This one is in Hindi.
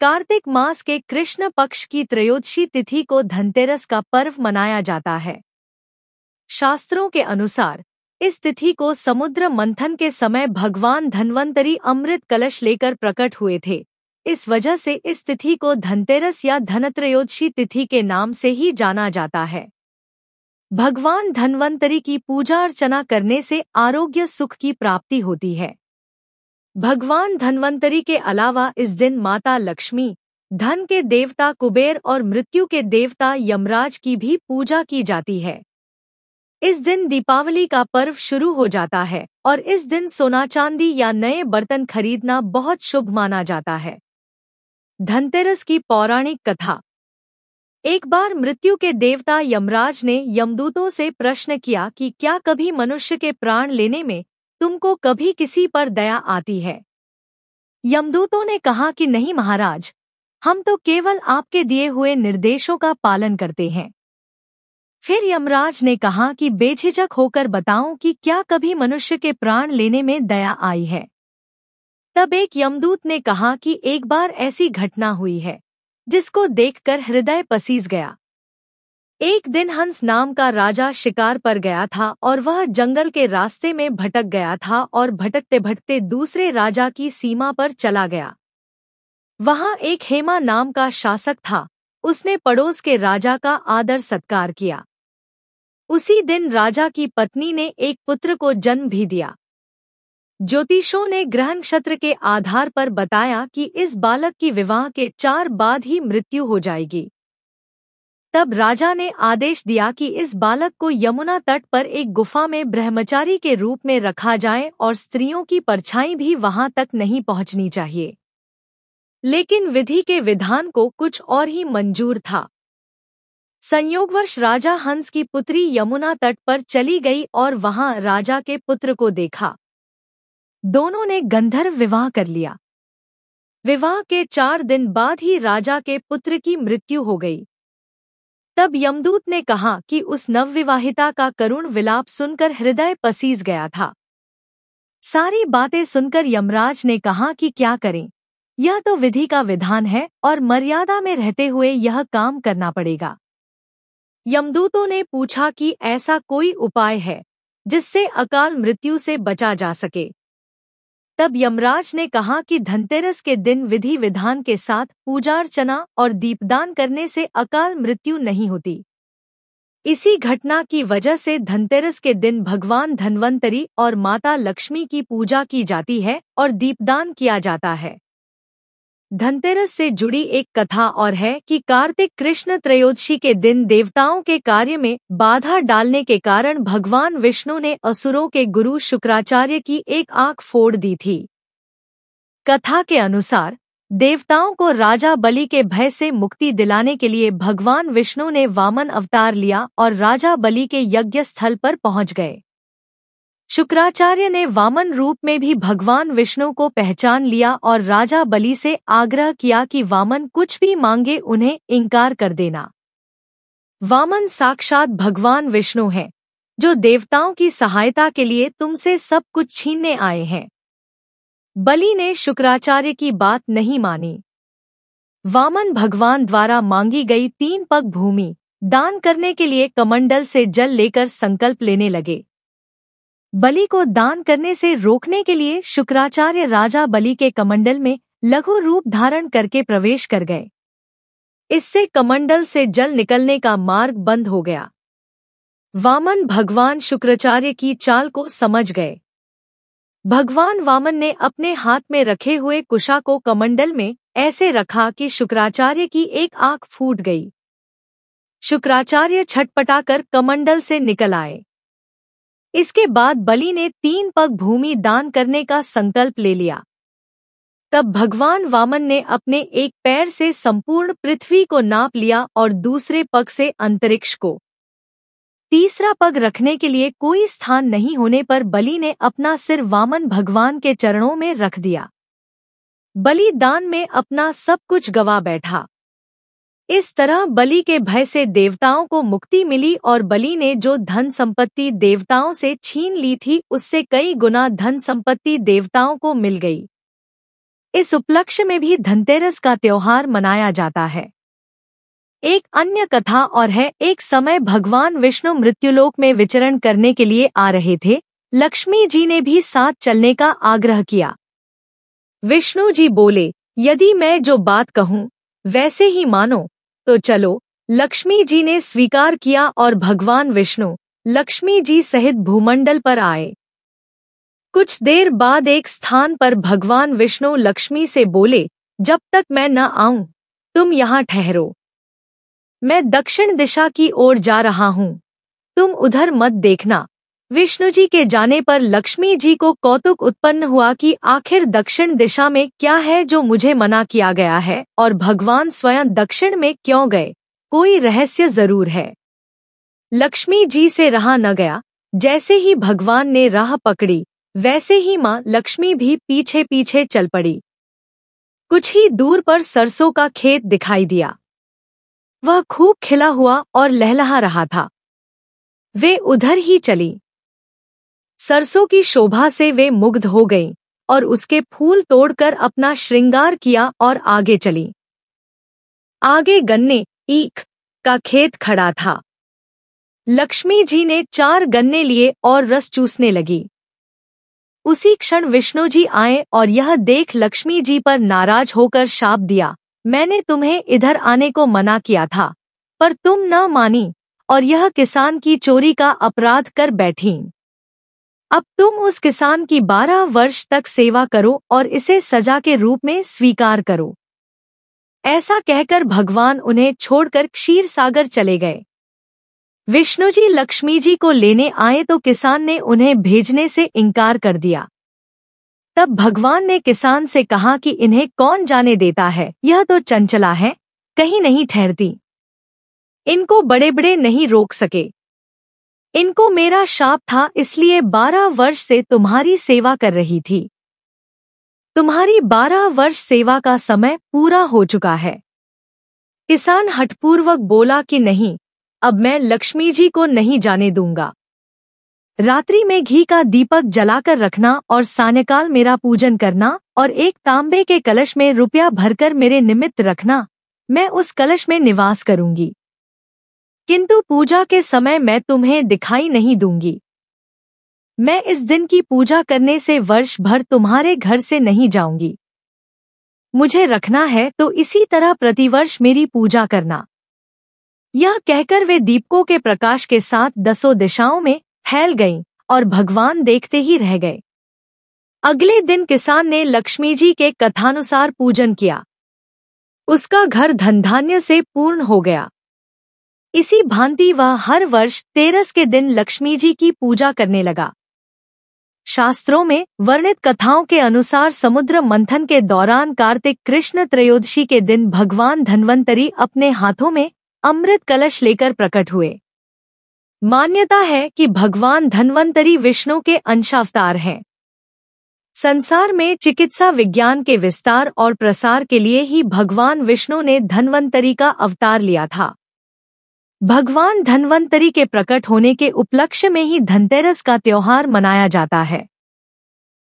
कार्तिक मास के कृष्ण पक्ष की त्रयोदशी तिथि को धनतेरस का पर्व मनाया जाता है शास्त्रों के अनुसार इस तिथि को समुद्र मंथन के समय भगवान धनवंतरी अमृत कलश लेकर प्रकट हुए थे इस वजह से इस तिथि को धनतेरस या धनत्रयोदशी तिथि के नाम से ही जाना जाता है भगवान धनवंतरी की पूजा अर्चना करने से आरोग्य सुख की प्राप्ति होती है भगवान धनवंतरी के अलावा इस दिन माता लक्ष्मी धन के देवता कुबेर और मृत्यु के देवता यमराज की भी पूजा की जाती है इस दिन दीपावली का पर्व शुरू हो जाता है और इस दिन सोना चांदी या नए बर्तन खरीदना बहुत शुभ माना जाता है धनतेरस की पौराणिक कथा एक बार मृत्यु के देवता यमराज ने यमदूतों से प्रश्न किया कि क्या कभी मनुष्य के प्राण लेने में तुमको कभी किसी पर दया आती है यमदूतों ने कहा कि नहीं महाराज हम तो केवल आपके दिए हुए निर्देशों का पालन करते हैं फिर यमराज ने कहा कि बेझिझक होकर बताऊं कि क्या कभी मनुष्य के प्राण लेने में दया आई है तब एक यमदूत ने कहा कि एक बार ऐसी घटना हुई है जिसको देखकर हृदय पसीज गया एक दिन हंस नाम का राजा शिकार पर गया था और वह जंगल के रास्ते में भटक गया था और भटकते भटकते दूसरे राजा की सीमा पर चला गया वहां एक हेमा नाम का शासक था उसने पड़ोस के राजा का आदर सत्कार किया उसी दिन राजा की पत्नी ने एक पुत्र को जन्म भी दिया ज्योतिषों ने ग्रहण क्षत्र के आधार पर बताया कि इस बालक की विवाह के चार बाद ही मृत्यु हो जाएगी तब राजा ने आदेश दिया कि इस बालक को यमुना तट पर एक गुफा में ब्रह्मचारी के रूप में रखा जाए और स्त्रियों की परछाई भी वहां तक नहीं पहुंचनी चाहिए लेकिन विधि के विधान को कुछ और ही मंजूर था संयोगवश राजा हंस की पुत्री यमुना तट पर चली गई और वहां राजा के पुत्र को देखा दोनों ने गंधर्व विवाह कर लिया विवाह के चार दिन बाद ही राजा के पुत्र की मृत्यु हो गई तब यमदूत ने कहा कि उस नवविवाहिता का करुण विलाप सुनकर हृदय पसीज गया था सारी बातें सुनकर यमराज ने कहा कि क्या करें यह तो विधि का विधान है और मर्यादा में रहते हुए यह काम करना पड़ेगा यमदूतों ने पूछा कि ऐसा कोई उपाय है जिससे अकाल मृत्यु से बचा जा सके तब यमराज ने कहा कि धनतेरस के दिन विधि विधान के साथ पूजा अर्चना और दीपदान करने से अकाल मृत्यु नहीं होती इसी घटना की वजह से धनतेरस के दिन भगवान धनवंतरी और माता लक्ष्मी की पूजा की जाती है और दीपदान किया जाता है धनतेरस से जुड़ी एक कथा और है कि कार्तिक कृष्ण त्रयोदशी के दिन देवताओं के कार्य में बाधा डालने के कारण भगवान विष्णु ने असुरों के गुरु शुक्राचार्य की एक आंख फोड़ दी थी कथा के अनुसार देवताओं को राजा बलि के भय से मुक्ति दिलाने के लिए भगवान विष्णु ने वामन अवतार लिया और राजा बलि के यज्ञ स्थल पर पहुंच गए शुक्राचार्य ने वामन रूप में भी भगवान विष्णु को पहचान लिया और राजा बलि से आग्रह किया कि वामन कुछ भी मांगे उन्हें इंकार कर देना वामन साक्षात भगवान विष्णु हैं जो देवताओं की सहायता के लिए तुमसे सब कुछ छीनने आए हैं बलि ने शुक्राचार्य की बात नहीं मानी वामन भगवान द्वारा मांगी गई तीन पग भूमि दान करने के लिए कमंडल से जल लेकर संकल्प लेने लगे बलि को दान करने से रोकने के लिए शुक्राचार्य राजा बलि के कमंडल में लघु रूप धारण करके प्रवेश कर गए इससे कमंडल से जल निकलने का मार्ग बंद हो गया वामन भगवान शुक्राचार्य की चाल को समझ गए भगवान वामन ने अपने हाथ में रखे हुए कुशा को कमंडल में ऐसे रखा कि शुक्राचार्य की एक आंख फूट गई शुक्राचार्य छटपटाकर कमंडल से निकल आए इसके बाद बलि ने तीन पग भूमि दान करने का संकल्प ले लिया तब भगवान वामन ने अपने एक पैर से संपूर्ण पृथ्वी को नाप लिया और दूसरे पग से अंतरिक्ष को तीसरा पग रखने के लिए कोई स्थान नहीं होने पर बलि ने अपना सिर वामन भगवान के चरणों में रख दिया बलिदान में अपना सब कुछ गवा बैठा इस तरह बलि के भय से देवताओं को मुक्ति मिली और बलि ने जो धन संपत्ति देवताओं से छीन ली थी उससे कई गुना धन संपत्ति देवताओं को मिल गई इस उपलक्ष्य में भी धनतेरस का त्योहार मनाया जाता है एक अन्य कथा और है एक समय भगवान विष्णु मृत्युलोक में विचरण करने के लिए आ रहे थे लक्ष्मी जी ने भी साथ चलने का आग्रह किया विष्णु जी बोले यदि मैं जो बात कहूं वैसे ही मानो तो चलो लक्ष्मी जी ने स्वीकार किया और भगवान विष्णु लक्ष्मी जी सहित भूमंडल पर आए कुछ देर बाद एक स्थान पर भगवान विष्णु लक्ष्मी से बोले जब तक मैं न आऊं तुम यहां ठहरो मैं दक्षिण दिशा की ओर जा रहा हूं तुम उधर मत देखना विष्णु जी के जाने पर लक्ष्मी जी को कौतुक उत्पन्न हुआ कि आखिर दक्षिण दिशा में क्या है जो मुझे मना किया गया है और भगवान स्वयं दक्षिण में क्यों गए कोई रहस्य जरूर है लक्ष्मी जी से रहा न गया जैसे ही भगवान ने राह पकड़ी वैसे ही माँ लक्ष्मी भी पीछे पीछे चल पड़ी कुछ ही दूर पर सरसों का खेत दिखाई दिया वह खूब खिला हुआ और लहलहा रहा था वे उधर ही चली सरसों की शोभा से वे मुग्ध हो गईं और उसके फूल तोड़कर अपना श्रृंगार किया और आगे चली आगे गन्ने ईख का खेत खड़ा था लक्ष्मी जी ने चार गन्ने लिए और रस चूसने लगी उसी क्षण विष्णु जी आए और यह देख लक्ष्मी जी पर नाराज होकर शाप दिया मैंने तुम्हें इधर आने को मना किया था पर तुम न मानी और यह किसान की चोरी का अपराध कर बैठी अब तुम उस किसान की बारह वर्ष तक सेवा करो और इसे सजा के रूप में स्वीकार करो ऐसा कहकर भगवान उन्हें छोड़कर क्षीर सागर चले गए विष्णु जी लक्ष्मी जी को लेने आए तो किसान ने उन्हें भेजने से इनकार कर दिया तब भगवान ने किसान से कहा कि इन्हें कौन जाने देता है यह तो चंचला है कहीं नहीं ठहरती इनको बड़े बड़े नहीं रोक सके इनको मेरा शाप था इसलिए बारह वर्ष से तुम्हारी सेवा कर रही थी तुम्हारी बारह वर्ष सेवा का समय पूरा हो चुका है किसान हठपूर्वक बोला कि नहीं अब मैं लक्ष्मी जी को नहीं जाने दूंगा रात्रि में घी का दीपक जलाकर रखना और सायकाल मेरा पूजन करना और एक तांबे के कलश में रुपया भरकर मेरे निमित्त रखना मैं उस कलश में निवास करूंगी किंतु पूजा के समय मैं तुम्हें दिखाई नहीं दूंगी मैं इस दिन की पूजा करने से वर्ष भर तुम्हारे घर से नहीं जाऊंगी मुझे रखना है तो इसी तरह प्रतिवर्ष मेरी पूजा करना यह कहकर वे दीपकों के प्रकाश के साथ दसों दिशाओं में फैल गईं और भगवान देखते ही रह गए अगले दिन किसान ने लक्ष्मी जी के कथानुसार पूजन किया उसका घर धनधान्य से पूर्ण हो गया इसी भांति वह हर वर्ष तेरस के दिन लक्ष्मी जी की पूजा करने लगा शास्त्रों में वर्णित कथाओं के अनुसार समुद्र मंथन के दौरान कार्तिक कृष्ण त्रयोदशी के दिन भगवान धन्वंतरी अपने हाथों में अमृत कलश लेकर प्रकट हुए मान्यता है कि भगवान धन्वंतरी विष्णु के अंशावतार हैं संसार में चिकित्सा विज्ञान के विस्तार और प्रसार के लिए ही भगवान विष्णु ने धन्वंतरी का अवतार लिया था भगवान धनवंतरी के प्रकट होने के उपलक्ष्य में ही धनतेरस का त्योहार मनाया जाता है